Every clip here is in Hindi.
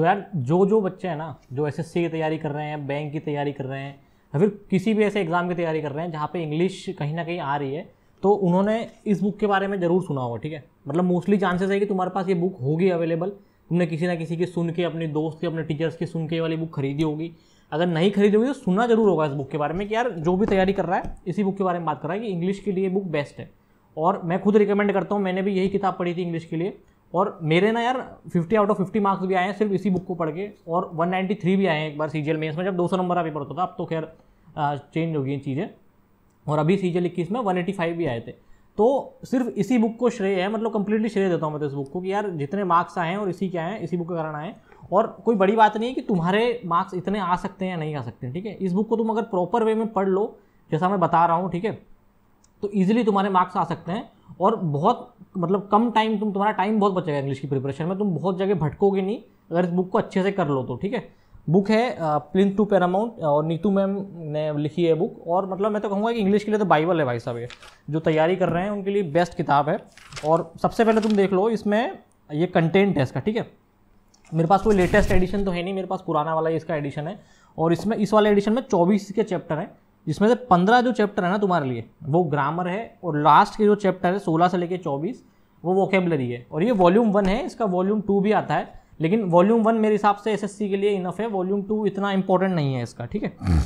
तो यार जो जो बच्चे हैं ना जो एस की तैयारी कर रहे हैं बैंक की तैयारी कर रहे हैं या फिर किसी भी ऐसे एग्ज़ाम की तैयारी कर रहे हैं जहाँ पे इंग्लिश कहीं ना कहीं आ रही है तो उन्होंने इस बुक के बारे में ज़रूर सुना होगा ठीक है मतलब मोस्टली चांसेस है कि तुम्हारे पास ये बुक होगी अवेलेबल तुमने किसी ना किसी की सुन के अपने दोस्त के अपने टीचर्स की सुन के वाली बुक खरीदी होगी अगर नहीं खरीदी होगी तो सुनना जरूर होगा इस बुक के बारे में कि यार जो भी तैयारी कर रहा है इसी बुक के बारे में बात कर रहा है कि इंग्लिश के लिए बुक बेस्ट है और मैं खुद रिकमेंड करता हूँ मैंने भी यही किताब पढ़ी थी इंग्लिश के लिए और मेरे ना यार 50 आउट ऑफ 50 मार्क्स भी आए हैं सिर्फ इसी बुक को पढ़ के और 193 भी आए हैं एक बार सीजीएल में मेंस में जब 200 नंबर का पेपर होता था अब तो खैर चेंज हो गई चीज़ें और अभी सीजीएल इक्कीस में वन भी आए थे तो सिर्फ इसी बुक को श्रेय है मतलब कंप्लीटली श्रेय देता हूँ मैं तो इस बुक को कि यार जितने मार्क्स आए हैं और इसी क्या आए हैं इसी बुक के कारण आए और कोई बड़ी बात नहीं है कि तुम्हारे मार्क्स इतने आ सकते हैं या नहीं आ सकते ठीक है इस बुक को तुम अगर प्रॉपर वे में पढ़ लो जैसा मैं बता रहा हूँ ठीक है तो ईजिली तुम्हारे मार्क्स आ सकते हैं और बहुत मतलब कम टाइम तुम तुम्हारा टाइम बहुत बचेगा इंग्लिश की प्रिपरेशन में तुम बहुत जगह भटकोगे नहीं अगर इस बुक को अच्छे से कर लो तो ठीक है बुक है प्लिन टू पैरामाउंट और नीतू मैम ने लिखी है बुक और मतलब मैं तो कहूँगा कि इंग्लिश के लिए तो बाइबल है भाई साहब ये जो तैयारी कर रहे हैं उनके लिए बेस्ट किताब है और सबसे पहले तुम देख लो इसमें ये कंटेंट है इसका ठीक है मेरे पास कोई लेटेस्ट एडिशन तो है नहीं मेरे पास पुराना वाला इसका एडिशन है और इसमें इस वाले एडिशन में चौबीस के चैप्टर हैं जिसमें से पंद्रह जो चैप्टर है ना तुम्हारे लिए वो ग्रामर है और लास्ट के जो चैप्टर है सोलह से लेकर चौबीस वो वोकेबलरी है और ये वॉल्यूम वन है इसका वॉल्यूम टू भी आता है लेकिन वॉल्यूम वन मेरे हिसाब से एसएससी के लिए इनफ है वॉल्यूम टू इतना इंपॉर्टेंट नहीं है इसका ठीक है hmm.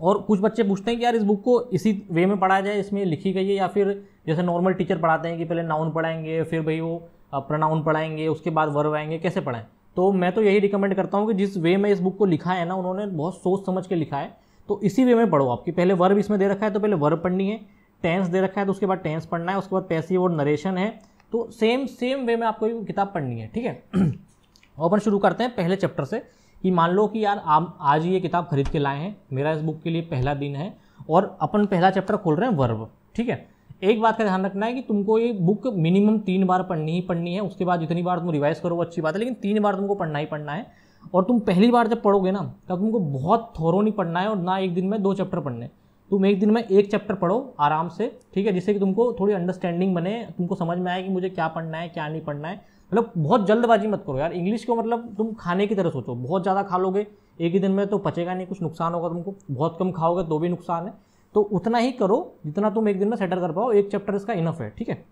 और कुछ बच्चे पूछते हैं कि यार इस बुक को इसी वे में पढ़ाया जाए इसमें लिखी गई है या फिर जैसे नॉर्मल टीचर पढ़ाते हैं कि पहले नाउन पढ़ाएंगे फिर भाई वो प्रनाउन पढ़ाएंगे उसके बाद वर्व आएंगे कैसे पढ़ाएं तो मैं तो यही रिकमेंड करता हूँ कि जिस वे में इस बुक को लिखा है ना उन्होंने बहुत सोच समझ के लिखा है तो इसी वे में पढ़ो आपकी पहले वर्ब इसमें दे रखा है तो पहले वर्ब पढ़नी है टेंस दे रखा है तो उसके बाद टेंस पढ़ना है उसके बाद पैसी और नरेशन है तो सेम सेम वे में आपको ये किताब पढ़नी है ठीक है अपन शुरू करते हैं पहले चैप्टर से कि मान लो कि यार आप आज ये किताब खरीद के लाए हैं मेरा इस बुक के लिए पहला दिन है और अपन पहला चैप्टर खोल रहे हैं वर्ब ठीक है एक बात का ध्यान रखना है कि तुमको ये बुक मिनिमम तीन बार पढ़नी ही पढ़नी है उसके बाद जितनी बार तुम रिवाइज करो वो अच्छी बात है लेकिन तीन बार तुमको पढ़ना ही पढ़ना है और तुम पहली बार जब पढ़ोगे ना तब तुमको बहुत थोरो नहीं पढ़ना है और ना एक दिन में दो चैप्टर पढ़ने तुम एक दिन में एक चैप्टर पढ़ो आराम से ठीक है जिससे कि तुमको थोड़ी अंडरस्टैंडिंग बने तुमको समझ में आए कि मुझे क्या पढ़ना है क्या नहीं पढ़ना है मतलब बहुत जल्दबाजी मत करो यार इंग्लिश को मतलब तुम खाने की तरह सोचो बहुत ज़्यादा खा लोगे एक ही दिन में तो पचेगा नहीं कुछ नुकसान होगा तुमको बहुत कम खाओगे तो भी नुकसान है तो उतना ही करो जितना तुम एक दिन में सेटल कर पाओ एक चैप्टर इसका इनफ है ठीक है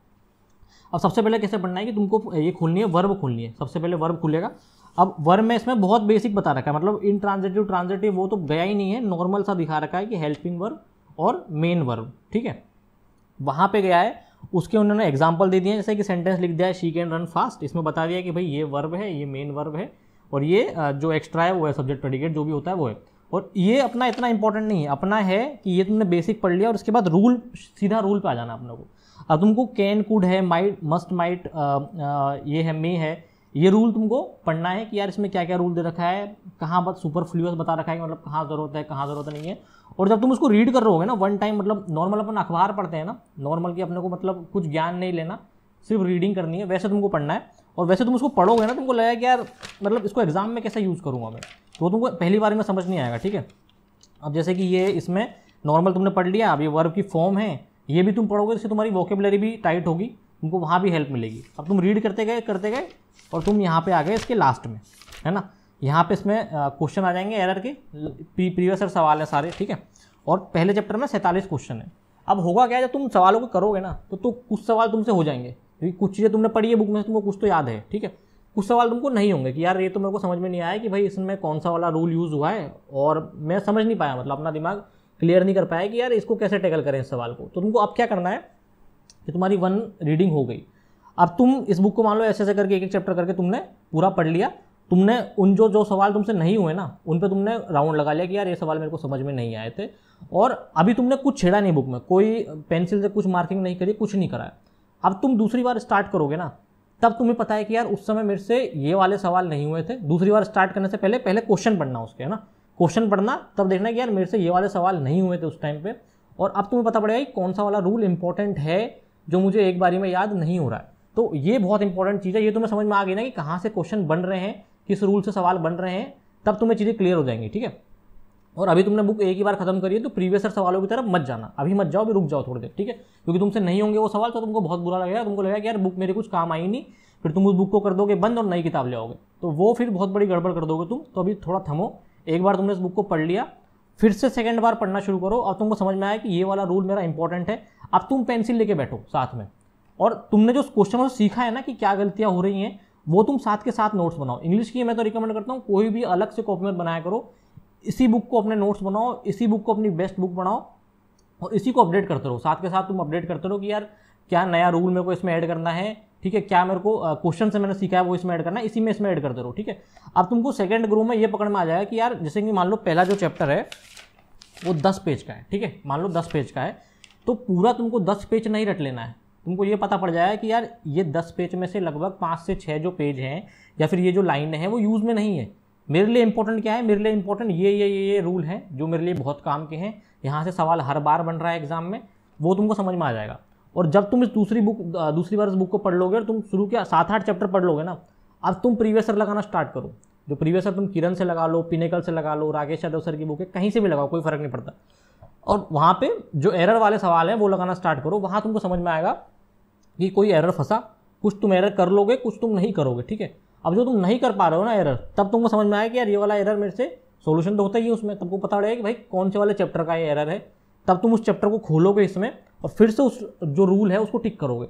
अब सबसे पहले कैसे पढ़ना है कि तुमको ये खोलनी है वर्ब खोलनी है सबसे पहले वर्ब खुलेगा अब वर्ब में इसमें बहुत बेसिक बता रखा है मतलब इन ट्रांजेटिव ट्रांजेटिव वो तो गया ही नहीं है नॉर्मल सा दिखा रखा है कि हेल्पिंग वर्ब और मेन वर्ब ठीक है वहाँ पे गया है उसके उन्होंने एग्जाम्पल दे दिए जैसे कि सेंटेंस लिख दिया है शी कैन रन फास्ट इसमें बता दिया कि भाई ये वर्ब है ये मेन वर्ब है और ये जो एक्स्ट्रा है वो है सब्जेक्ट प्रेडिकेट जो भी होता है वो है और ये अपना इतना इंपॉर्टेंट नहीं है अपना है कि ये तुमने बेसिक पढ़ लिया और उसके बाद रूल सीधा रूल पे आ जाना अपने को अब तुमको कैन कुड है माइट मस्ट माइट ये है मे है ये रूल तुमको पढ़ना है कि यार इसमें क्या क्या रूल दे रखा है कहाँ बस सुपर फ्लूस बता रखा है मतलब कहाँ ज़रूरत है कहाँ ज़रूरत नहीं है और जब तुम उसको रीड कर रहोगे ना वन टाइम मतलब नॉर्मल अपन अखबार पढ़ते हैं ना नॉर्मल की अपने को मतलब कुछ ज्ञान नहीं लेना सिर्फ रीडिंग करनी है वैसे तुमको पढ़ना है और वैसे तुम उसको पढ़ोगे ना तुमको लगेगा कि यार मतलब इसको एग्ज़ाम में कैसे यूज़ करूँगा मैं तो तुमको पहली बार में समझ नहीं आएगा ठीक है अब जैसे कि ये इसमें नॉर्मल तुमने पढ़ लिया अब ये वर्ब की फॉर्म है ये भी तुम पढ़ोगे इससे तुम्हारी वोकेबलरी भी टाइट होगी तुमको वहाँ भी हेल्प मिलेगी अब तुम रीड करते गए करते गए और तुम यहाँ पे आ गए इसके लास्ट में है ना यहाँ पे इसमें क्वेश्चन आ जाएंगे एरर के प्रीवियस सवाल हैं सारे ठीक है और पहले चैप्टर में सैंतालीस क्वेश्चन है अब होगा क्या जब तुम सवालों को करोगे ना तो, तो कुछ सवाल तुमसे हो जाएंगे क्योंकि कुछ चीज़ें तुमने पढ़ी है बुक में तुमको कुछ तो याद है ठीक है कुछ सवाल तुमको नहीं होंगे कि यार ये तो मेरे को समझ में नहीं आया कि भाई इसमें कौन सा वाला रूल यूज़ हुआ है और मैं समझ नहीं पाया मतलब अपना दिमाग क्लियर नहीं कर पाया कि यार इसको कैसे टैकल करें इस सवाल को तो तुमको अब क्या करना है ये तुम्हारी वन रीडिंग हो गई अब तुम इस बुक को मान लो ऐसे ऐसे करके एक एक चैप्टर करके तुमने पूरा पढ़ लिया तुमने उन जो जो सवाल तुमसे नहीं हुए ना उन पे तुमने राउंड लगा लिया कि यार ये सवाल मेरे को समझ में नहीं आए थे और अभी तुमने कुछ छेड़ा नहीं बुक में कोई पेंसिल से कुछ मार्किंग नहीं करी कुछ नहीं कराया अब तुम दूसरी बार स्टार्ट करोगे ना तब तुम्हें पता है कि यार उस समय मेरे से ये वाले सवाल नहीं हुए थे दूसरी बार स्टार्ट करने से पहले पहले क्वेश्चन पढ़ना उसके है ना क्वेश्चन पढ़ना तब देखना कि यार मेरे से ये वाले सवाल नहीं हुए थे उस टाइम पर और अब तुम्हें पता पड़ेगा कि कौन सा वाला रूल इंपॉर्टेंट है जो मुझे एक बारी में याद नहीं हो रहा है तो ये बहुत इंपॉर्टेंट चीज़ है ये तुम्हें समझ में आ गई ना कि कहाँ से क्वेश्चन बन रहे हैं किस रूल से सवाल बन रहे हैं तब तुम्हें चीज़ें क्लियर हो जाएंगी ठीक है और अभी तुमने बुक एक ही बार खत्म करी है तो प्रीवियस सवालों की तरफ मत जाना अभी मत जाओ अभी रुक जाओ थोड़ी देर ठीक है क्योंकि तुमसे नहीं होंगे वो सवाल तो तुमको बहुत बुरा लगेगा तुमको लगेगा कि यार बुक मेरे कुछ काम आई नहीं फिर तुम उस बुक को कर दोगे बंद और नई किताब ले आओगे तो वो फिर बहुत बड़ी गड़बड़ कर दोगे तुम तो अभी थोड़ा थमो एक बार तुमने इस बुक को पढ़ लिया फिर से सेकेंड बार पढ़ना शुरू करो और तुमको समझ में आया कि ये वाला रूल मेरा इंपॉर्टेंट है अब तुम पेंसिल लेके बैठो साथ में और तुमने जो क्वेश्चन सीखा है ना कि क्या गलतियाँ हो रही हैं वो तुम साथ के साथ नोट्स बनाओ इंग्लिश की मैं तो रिकमेंड करता हूँ कोई भी अलग से कॉपी में बनाया करो इसी बुक को अपने नोट्स बनाओ इसी बुक को अपनी बेस्ट बुक बनाओ और इसी को अपडेट करते रहो साथ के साथ तुम अपडेट करते रहो कि यार क्या नया रूल मेरे को इसमें ऐड करना है ठीक है क्या मेरे को क्वेश्चन से मैंने सीखा है वो इसमें ऐड करना है इसी में इसमें ऐड कर दे रो ठीक है अब तुमको सेकंड ग्रुप में ये पकड़ में आ जाएगा कि यार जैसे कि मान लो पहला जो चैप्टर है वो दस पेज का है ठीक है मान लो दस पेज का है तो पूरा तुमको दस पेज नहीं रट लेना है तुमको ये पता पड़ जाएगा कि यार ये दस पेज में से लगभग पाँच से छः जो पेज हैं या फिर ये जो लाइन है वो यूज़ में नहीं है मेरे लिए इंपॉर्टेंट क्या है मेरे लिए इंपॉर्टेंट ये ये ये ये रूल हैं जो मेरे लिए बहुत काम के हैं यहाँ से सवाल हर बार बन रहा है एग्ज़ाम में वो तुमको समझ में आ जाएगा और जब तुम इस दूसरी बुक दूसरी बार इस बुक को पढ़ लोगे और तुम शुरू के सात आठ चैप्टर पढ़ लोगे ना अब तुम प्रीवियसर लगाना स्टार्ट करो जो प्रीवियसर तुम किरण से लगा लो पिनेकल से लगा लो राकेश यादव सर की बुक है कहीं से भी लगाओ कोई फर्क नहीं पड़ता और वहाँ पे जो एरर वाले सवाल हैं वो लगाना स्टार्ट करो वहाँ तुमको समझ में आएगा कि कोई एरर फंसा कुछ तुम एरर कर लोगे कुछ तुम नहीं करोगे ठीक है अब जो तुम नहीं कर पा रहे हो ना एरर तब तुमको समझ में आएगा कि यार ये वाला एरर मेरे से सोल्यूशन तो होता ही है उसमें तुमको पता रहेगा कि भाई कौन से वाले चैप्टर का ये एरर है तब तुम उस चैप्टर को खोलोगे इसमें और फिर से उस जो रूल है उसको टिक करोगे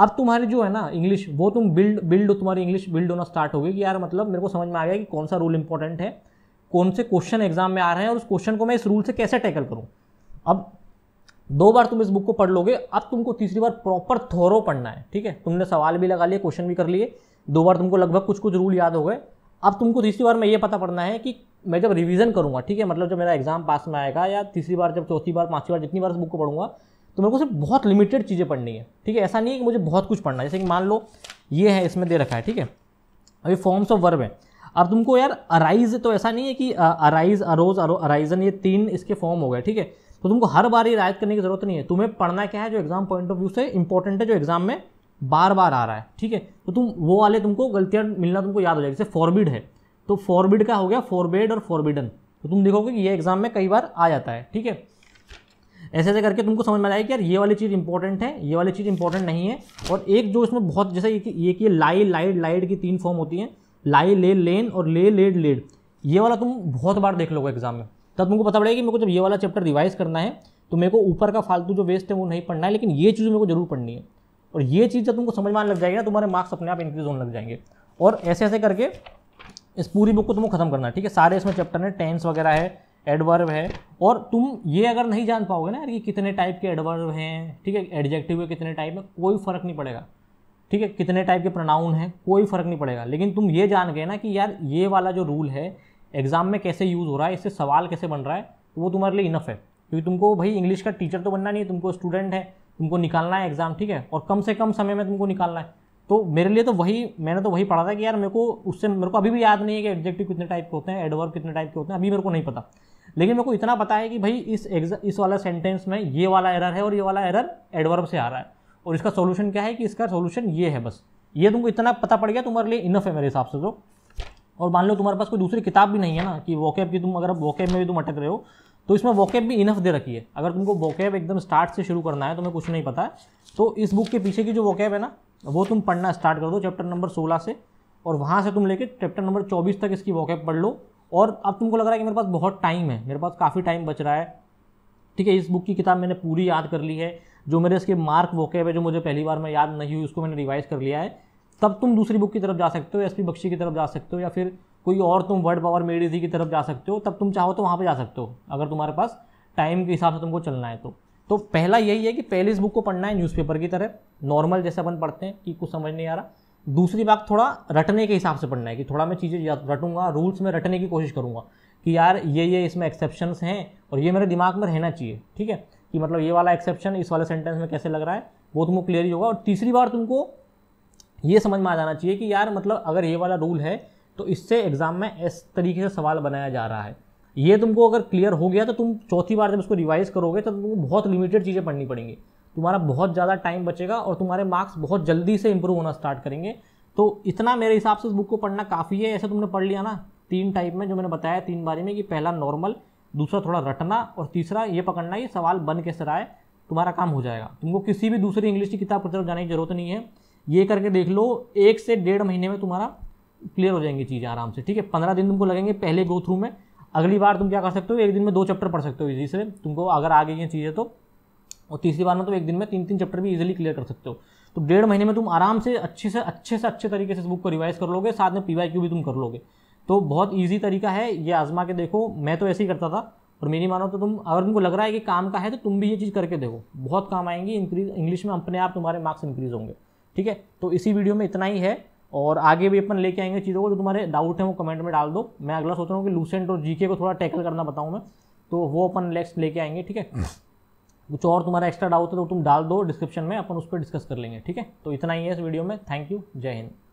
अब तुम्हारी जो है ना इंग्लिश वो तुम बिल्ड बिल्ड तुम्हारी इंग्लिश बिल्ड होना स्टार्ट होगी कि यार मतलब मेरे को समझ में आ गया कि कौन सा रूल इंपॉर्टेंट है कौन से क्वेश्चन एग्जाम में आ रहे हैं और उस क्वेश्चन को मैं इस रूल से कैसे टैकल करूँ अब दो बार तुम इस बुक को पढ़ लोगे अब तुमको तीसरी बार प्रॉपर थोरो पढ़ना है ठीक है तुमने सवाल भी लगा लिए क्वेश्चन भी कर लिए दो बार तुमको लगभग कुछ कुछ रूल याद हो गए अब तुमको तीसरी बार में ये पता पड़ना है कि मैं जब रिवीजन करूँगा ठीक है मतलब जब मेरा एग्जाम पास में आएगा या तीसरी बार जब चौथी बार पांचवी बार जितनी बार बुक को पढ़ूंगा तो मेरे को सिर्फ बहुत लिमिटेड चीज़ें पढ़नी है ठीक है ऐसा नहीं है कि मुझे बहुत कुछ पढ़ना है जैसे कि मान लो ये है इसमें दे रखा है ठीक है अभी फॉर्म्स ऑफ वर्ब है अब तुमको यार अराइज तो ऐसा नहीं है कि अराइज अरोज अराइजन ये तीन इसके फॉर्म हो गए ठीक है तो तुमको हर बार ये रायत करने की जरूरत नहीं है तुम्हें पढ़ना क्या है जो एग्जाम पॉइंट ऑफ व्यू से इंपॉर्टेंट है जो एग्जाम में बार बार आ रहा है ठीक है तो तुम वो वाले तुमको गलतियाँ मिलना तुमको याद हो जाएगी जैसे फॉरबिड है तो फॉरबिड का हो गया फॉरबेड और फॉरबिडन तो तुम देखोगे कि ये एग्जाम में कई बार आ जाता है ठीक है ऐसे ऐसे करके तुमको समझ में आया कि यार ये वाली चीज़ इंपॉर्टेंट है ये वाली चीज़ इंपॉर्टेंट नहीं है और एक जो इसमें बहुत जैसे ये कि लाई लाइड लाइड की तीन फॉर्म होती हैं लाई ले लेन और ले लेड लेड ये वाला तुम बहुत बार देख लोगे एग्जाम में तब तुमको पता पड़ेगा कि मेरे को जब ये वाला चैप्टर रिवाइज करना है तो मेरे को ऊपर का फालतू जो वेस्ट है वो नहीं पढ़ना है लेकिन ये चीज़ मेरे को जरूर पढ़नी है और ये चीज़ जब तुमको समझ में आने लग जाएगी ना तुम्हारे मार्क्स अपने आप इंक्रीज होने लग जाएंगे और ऐसे ऐसे करके इस पूरी बुक को तुमको खत्म करना ठीक है सारे इसमें चैप्टर है टेंस वगैरह है एडवर्ब है और तुम ये अगर नहीं जान पाओगे ना यार कि कितने टाइप के एडवर्ब हैं ठीक है एडजेक्टिव है कितने टाइप में कोई फ़र्क नहीं पड़ेगा ठीक है कितने टाइप के प्रोनाउन हैं कोई फ़र्क नहीं पड़ेगा लेकिन तुम ये जान गए ना कि यार ये वाला जो रूल है एग्ज़ाम में कैसे यूज़ हो रहा है इससे सवाल कैसे बन रहा है तो वो तुम्हारे लिए इनफ है क्योंकि तुमको भाई इंग्लिश का टीचर तो बनना नहीं है तुमको स्टूडेंट है तुमको निकालना है एग्ज़ाम ठीक है और कम से कम समय में तुमको निकालना है तो मेरे लिए तो वही मैंने तो वही पढ़ा था कि यार मेरे को उससे मेरे को अभी भी याद नहीं है कि एडजेक्टिव कितने टाइप के होते हैं एडवर्ब कितने टाइप के होते हैं अभी मेरे को नहीं पता लेकिन मेरे को इतना पता है कि भाई इस इस वाला सेंटेंस में ये वाला एरर है और ये वाला एरर एडवर्ब से आ रहा है और इसका सोल्यूशन क्या है कि इसका सोल्यूशन ये है बस ये तुमको इतना पता पड़ गया तुम्हारे लिए इनफ है मेरे हिसाब से तो और मान लो तुम्हारे पास कोई दूसरी किताब भी नहीं है ना कि वोकेब की तुम अगर वोकेब में भी तुम अटक रहे हो तो इसमें वोकेब भी इनफ दे रखी है अगर तुमको वोकेब एकदम स्टार्ट से शुरू करना है तो मैं कुछ नहीं पता है तो इस बुक के पीछे की जो वोकेब है ना वो तुम पढ़ना स्टार्ट कर दो चैप्टर नंबर सोलह से और वहाँ से तुम लेके चैप्टर नंबर चौबीस तक इसकी वॉकअप पढ़ लो और अब तुमको लग रहा है कि मेरे पास बहुत टाइम है मेरे पास काफ़ी टाइम बच रहा है ठीक है इस बुक की किताब मैंने पूरी याद कर ली है जो मेरे इसके मार्क वोकेब है जो मुझे पहली बार में याद नहीं हुई उसको मैंने रिवाइज कर लिया है तब तुम दूसरी बुक की तरफ जा सकते हो एस पी बख्शी की तरफ जा सकते हो या फिर कोई और तुम वर्ड पावर मेडिजी की तरफ जा सकते हो तब तुम चाहो तो वहाँ पर जा सकते हो अगर तुम्हारे पास टाइम के हिसाब से तुमको चलना है तो तो पहला यही है कि पहले इस बुक को पढ़ना है न्यूज़पेपर की तरह नॉर्मल जैसे अपन पढ़ते हैं कि कुछ समझ नहीं आ रहा दूसरी बात थोड़ा रटने के हिसाब से पढ़ना है कि थोड़ा मैं चीज़ें रटूंगा रूल्स में रटने की कोशिश करूँगा कि यार ये ये इसमें एक्सेप्शंस हैं और ये मेरे दिमाग में रहना चाहिए ठीक है कि मतलब ये वाला एक्सेप्शन इस वाले सेंटेंस में कैसे लग रहा है वो तुमको क्लियर ही होगा और तीसरी बार तुमको ये समझ में आ जाना चाहिए कि यार मतलब अगर ये वाला रूल है तो इससे एग्ज़ाम में इस तरीके से सवाल बनाया जा रहा है ये तुमको अगर क्लियर हो गया तो तुम चौथी बार जब इसको रिवाइज़ करोगे तो तुमको बहुत लिमिटेड चीज़ें पढ़नी पड़ेंगी तुम्हारा बहुत ज़्यादा टाइम बचेगा और तुम्हारे मार्क्स बहुत जल्दी से इंप्रूव होना स्टार्ट करेंगे तो इतना मेरे हिसाब से इस बुक को पढ़ना काफ़ी है ऐसे तुमने पढ़ लिया ना तीन टाइप में जो मैंने बताया तीन बारे में कि पहला नॉर्मल दूसरा थोड़ा रटना और तीसरा ये पकड़ना ये सवाल बन के सराय तुम्हारा काम हो जाएगा तुमको किसी भी दूसरी इंग्लिश की किताब की तरफ जाने की ज़रूरत नहीं है ये करके देख लो एक से डेढ़ महीने में तुम्हारा क्लियर हो जाएंगी चीज़ें आराम से ठीक है पंद्रह दिन तुमको लगेंगे पहले गो थ्रू में अगली बार तुम क्या कर सकते हो एक दिन में दो चैप्टर पढ़ सकते हो इजी से तुमको अगर आगे ये चीज़ें तो और तीसरी बार में तो एक दिन में तीन तीन चैप्टर भी इजीली क्लियर कर सकते हो तो डेढ़ महीने में तुम आराम से अच्छे से अच्छे से अच्छे तरीके से इस बुक को रिवाइज कर लोगे साथ में पी भी तुम कर लोगे तो बहुत ईजी तरीका है ये आजमा के देखो मैं तो ऐसे ही करता था और मेरी मानो तो तुम अगर तुमको लग रहा है कि काम का है तो तुम भी ये चीज़ करके देखो बहुत काम आएंगी इंक्रीज इंग्लिश में अपने आप तुम्हारे मार्क्स इंक्रीज होंगे ठीक है तो इसी वीडियो में इतना ही है और आगे भी अपन लेके आएंगे चीज़ों को जो तुम्हारे डाउट हैं वो कमेंट में डाल दो मैं अगला सोच रहा हूँ कि लूसेंट और जीके को थोड़ा टैकल करना बताऊँ मैं तो वो अपन नेक्स्ट लेके आएंगे ठीक है कुछ और तुम्हारा एक्स्ट्रा डाउट है तो तुम डाल दो डिस्क्रिप्शन में अपन उस पर डिस्कस कर लेंगे ठीक है तो इतना ही है इस वीडियो में थैंक यू जय हिंद